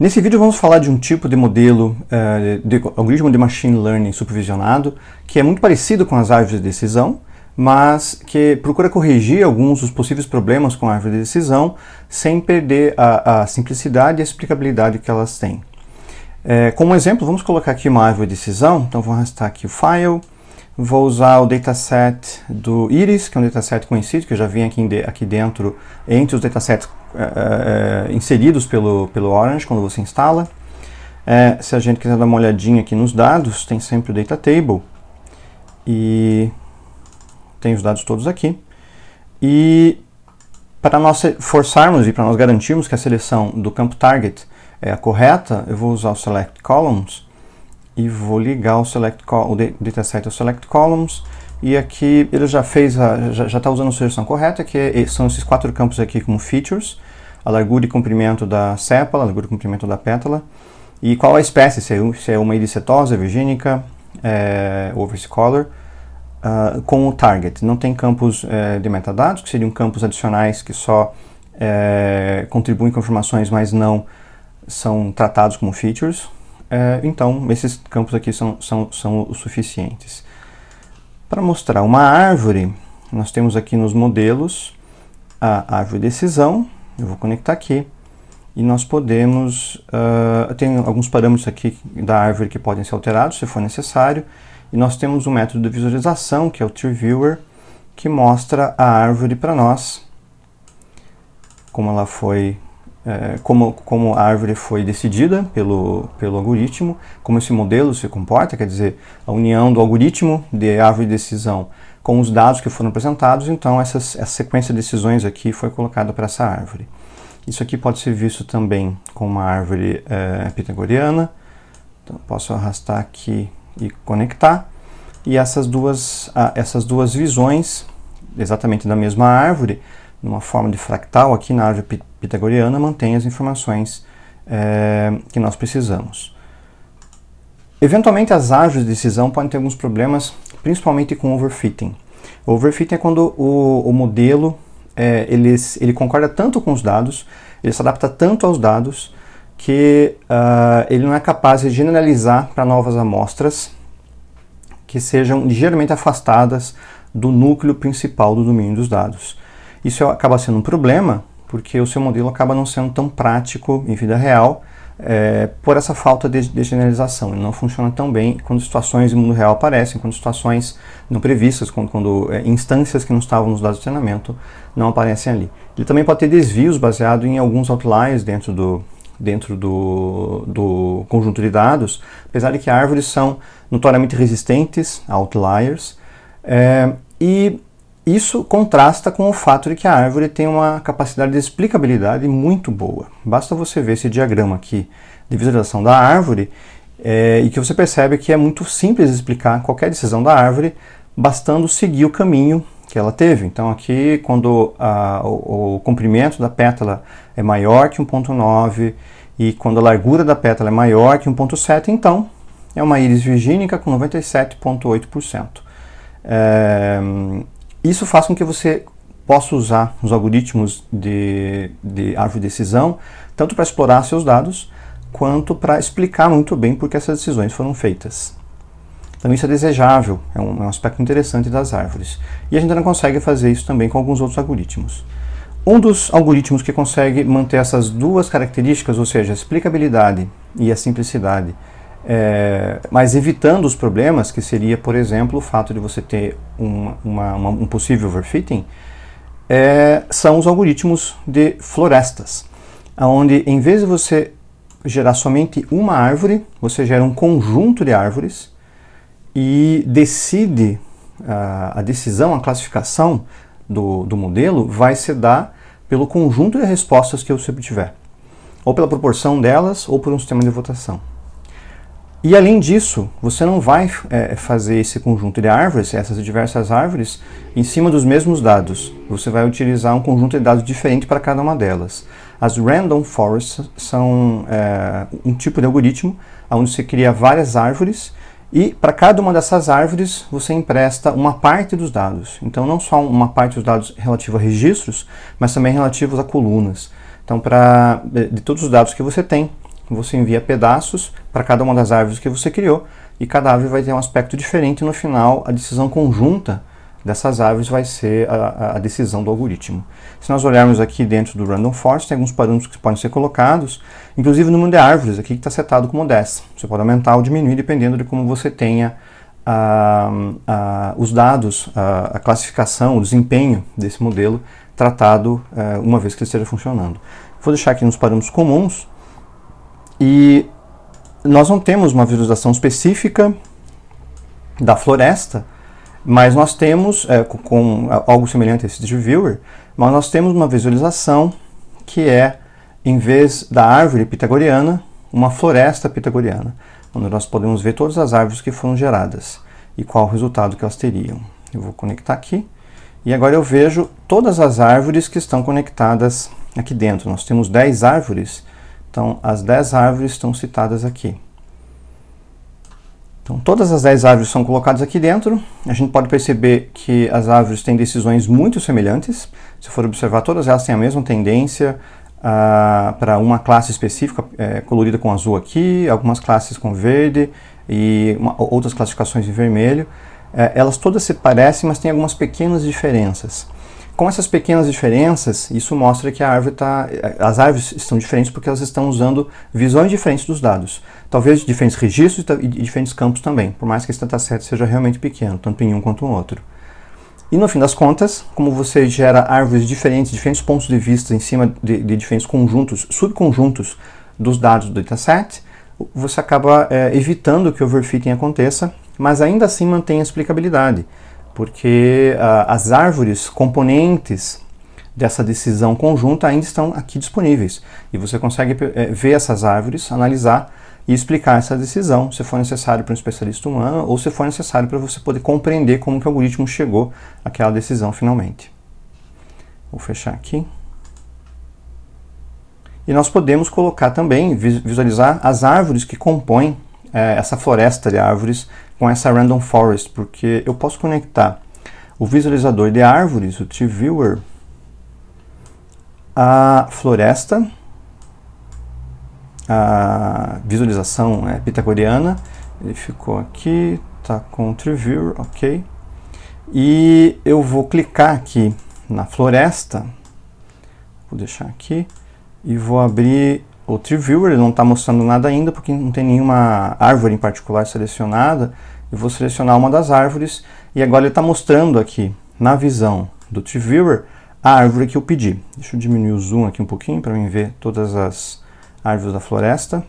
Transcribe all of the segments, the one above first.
Nesse vídeo vamos falar de um tipo de modelo eh, de algoritmo de machine learning supervisionado que é muito parecido com as árvores de decisão, mas que procura corrigir alguns dos possíveis problemas com a árvore de decisão sem perder a, a simplicidade e a explicabilidade que elas têm. Eh, como exemplo, vamos colocar aqui uma árvore de decisão, então vou arrastar aqui o file, vou usar o dataset do Iris, que é um dataset conhecido, que eu já vi aqui, aqui dentro, entre os datasets é, é, inseridos pelo, pelo Orange quando você instala. É, se a gente quiser dar uma olhadinha aqui nos dados, tem sempre o data table e tem os dados todos aqui. E para nós forçarmos e para nós garantirmos que a seleção do campo target é a correta, eu vou usar o select columns e vou ligar o select o dataset ao select columns e aqui ele já fez, a, já está usando a sugestão correta, que é, são esses quatro campos aqui como features, a largura e comprimento da sépala, a largura e comprimento da pétala, e qual a espécie, se é, se é uma idicetosa, virgínica, é, ou versicolor, uh, ah, com o target. Não tem campos é, de metadados, que seriam campos adicionais que só é, contribuem com informações, mas não são tratados como features. É, então, esses campos aqui são, são, são os suficientes. Para mostrar uma árvore, nós temos aqui nos modelos a árvore decisão, eu vou conectar aqui, e nós podemos, uh, tem alguns parâmetros aqui da árvore que podem ser alterados se for necessário, e nós temos um método de visualização, que é o Tree Viewer, que mostra a árvore para nós, como ela foi é, como, como a árvore foi decidida pelo, pelo algoritmo, como esse modelo se comporta, quer dizer, a união do algoritmo de árvore de decisão com os dados que foram apresentados, então essas, essa sequência de decisões aqui foi colocada para essa árvore. Isso aqui pode ser visto também com uma árvore é, pitagoriana, então posso arrastar aqui e conectar, e essas duas, ah, essas duas visões, exatamente da mesma árvore, numa forma de fractal aqui na árvore pitagoriana mantém as informações é, que nós precisamos. Eventualmente, as árvores de decisão podem ter alguns problemas, principalmente com overfitting. O overfitting é quando o, o modelo é, ele, ele concorda tanto com os dados, ele se adapta tanto aos dados, que uh, ele não é capaz de generalizar para novas amostras que sejam ligeiramente afastadas do núcleo principal do domínio dos dados. Isso acaba sendo um problema porque o seu modelo acaba não sendo tão prático em vida real é, por essa falta de, de generalização. Ele não funciona tão bem quando situações em mundo real aparecem, quando situações não previstas, quando, quando é, instâncias que não estavam nos dados de treinamento não aparecem ali. Ele também pode ter desvios baseado em alguns outliers dentro do, dentro do, do conjunto de dados, apesar de que árvores são notoriamente resistentes a outliers. É, e isso contrasta com o fato de que a árvore tem uma capacidade de explicabilidade muito boa. Basta você ver esse diagrama aqui de visualização da árvore é, e que você percebe que é muito simples explicar qualquer decisão da árvore, bastando seguir o caminho que ela teve. Então aqui, quando a, o, o, comprimento da pétala é maior que 1.9 e quando a largura da pétala é maior que 1.7, então é uma íris virgínica com 97.8%. É, isso faz com que você possa usar os algoritmos de, de árvore de decisão tanto para explorar seus dados quanto para explicar muito bem por que essas decisões foram feitas. Então isso é desejável, é um, é um, aspecto interessante das árvores. E a gente não consegue fazer isso também com alguns outros algoritmos. Um dos algoritmos que consegue manter essas duas características, ou seja, a explicabilidade e a simplicidade, é, mas evitando os problemas, que seria, por exemplo, o fato de você ter uma, uma, uma, um possível overfitting, é, são os algoritmos de florestas, onde em vez de você gerar somente uma árvore, você gera um conjunto de árvores e decide, a, a decisão, a classificação do, do modelo vai se dar pelo conjunto de respostas que você obtiver, ou pela proporção delas, ou por um sistema de votação. E além disso, você não vai é, fazer esse conjunto de árvores, essas diversas árvores, em cima dos mesmos dados. Você vai utilizar um conjunto de dados diferente para cada uma delas. As random forests são é, um tipo de algoritmo onde você cria várias árvores e para cada uma dessas árvores você empresta uma parte dos dados. Então, não só uma parte dos dados relativo a registros, mas também relativos a colunas. Então, pra, é, de todos os dados que você tem, você envia pedaços para cada uma das árvores que você criou e cada árvore vai ter um aspecto diferente. No final, a decisão conjunta dessas árvores vai ser a, a decisão do algoritmo. Se nós olharmos aqui dentro do Random Forest, tem alguns parâmetros que podem ser colocados, inclusive o número de árvores aqui que está setado como 10. Você pode aumentar ou diminuir dependendo de como você tenha ah, ah, os dados, a classificação, o desempenho desse modelo tratado eh, uma vez que ele esteja funcionando. Vou deixar aqui nos parâmetros comuns, e nós não temos uma visualização específica da floresta, mas nós temos, é, com, com, algo semelhante a esse de Viewer, mas nós temos uma visualização que é, em vez da árvore pitagoriana, uma floresta pitagoriana, onde nós podemos ver todas as árvores que foram geradas e qual o resultado que elas teriam. Eu vou conectar aqui e agora eu vejo todas as árvores que estão conectadas aqui dentro. Nós temos 10 árvores então, as 10 árvores estão citadas aqui. Então, todas as 10 árvores são colocadas aqui dentro. A gente pode perceber que as árvores têm decisões muito semelhantes. Se for observar, todas elas têm a mesma tendência ah, para uma classe específica, é, colorida com azul aqui, algumas classes com verde e uma, outras classificações em vermelho. É, elas todas se parecem, mas têm algumas pequenas diferenças com essas pequenas diferenças, isso mostra que árvore tá, as árvores estão diferentes porque elas estão usando visões diferentes dos dados. Talvez diferentes registros e diferentes campos também, por mais que esse dataset seja realmente pequeno, tanto em um quanto no outro. E no fim das contas, como você gera árvores diferentes, diferentes pontos de vista em cima de, de diferentes conjuntos, subconjuntos dos dados do dataset, você acaba é, evitando que o overfitting aconteça, mas ainda assim mantém a explicabilidade porque ah, as árvores componentes dessa decisão conjunta ainda estão aqui disponíveis. E você consegue é, ver essas árvores, analisar e explicar essa decisão, se for necessário para um especialista humano ou se for necessário para você poder compreender como que o algoritmo chegou àquela decisão finalmente. Vou fechar aqui. E nós podemos colocar também, visualizar as árvores que compõem é, essa floresta de árvores com essa Random Forest, porque eu posso conectar o visualizador de árvores, o T-Viewer, à floresta, a visualização é, né, pitagoriana. Ele ficou aqui, tá com o T-Viewer, ok. E eu vou clicar aqui na floresta, vou deixar aqui, e vou abrir o Tree Viewer não está mostrando nada ainda porque não tem nenhuma árvore em particular selecionada. Eu vou selecionar uma das árvores e agora ele está mostrando aqui na visão do Tree Viewer a árvore que eu pedi. Deixa eu diminuir o zoom aqui um pouquinho para mim ver todas as árvores da floresta.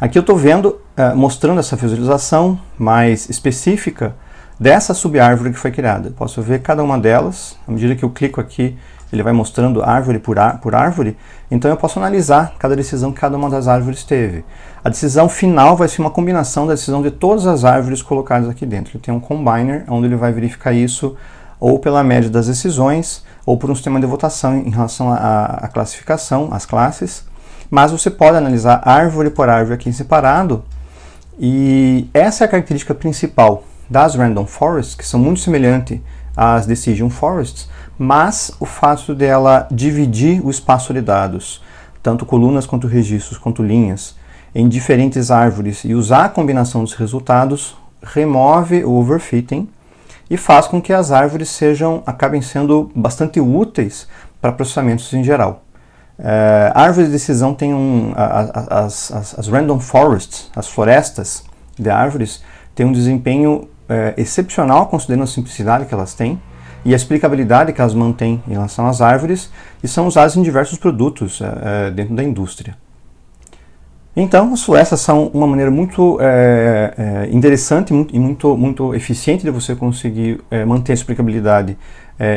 Aqui eu estou vendo, eh, mostrando essa visualização mais específica dessa subárvore que foi criada. posso ver cada uma delas, à medida que eu clico aqui, ele vai mostrando árvore por, por árvore, então eu posso analisar cada decisão que cada uma das árvores teve. A decisão final vai ser uma combinação da decisão de todas as árvores colocadas aqui dentro. Ele tem um combiner, onde ele vai verificar isso ou pela média das decisões, ou por um sistema de votação em relação à classificação, às classes. Mas você pode analisar árvore por árvore aqui em separado, e essa é a característica principal das Random Forests, que são muito semelhantes às Decision Forests, mas o fato dela dividir o espaço de dados, tanto colunas quanto registros quanto linhas, em diferentes árvores e usar a combinação dos resultados remove o overfitting e faz com que as árvores sejam acabem sendo bastante úteis para processamentos em geral. É, árvores de decisão têm um, as, as, as random forests, as florestas de árvores, têm um desempenho é, excepcional, considerando a simplicidade que elas têm e a explicabilidade que elas mantêm em relação às árvores e são usadas em diversos produtos é, é dentro da indústria. Então, as florestas são uma maneira muito é, é interessante e muito, muito eficiente de você conseguir é, manter a explicabilidade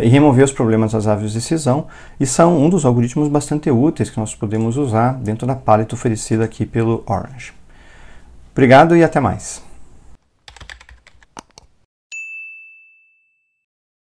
e remover os problemas das árvores de decisão e são um dos algoritmos bastante úteis que nós podemos usar dentro da paleta oferecida aqui pelo Orange. Obrigado e até mais.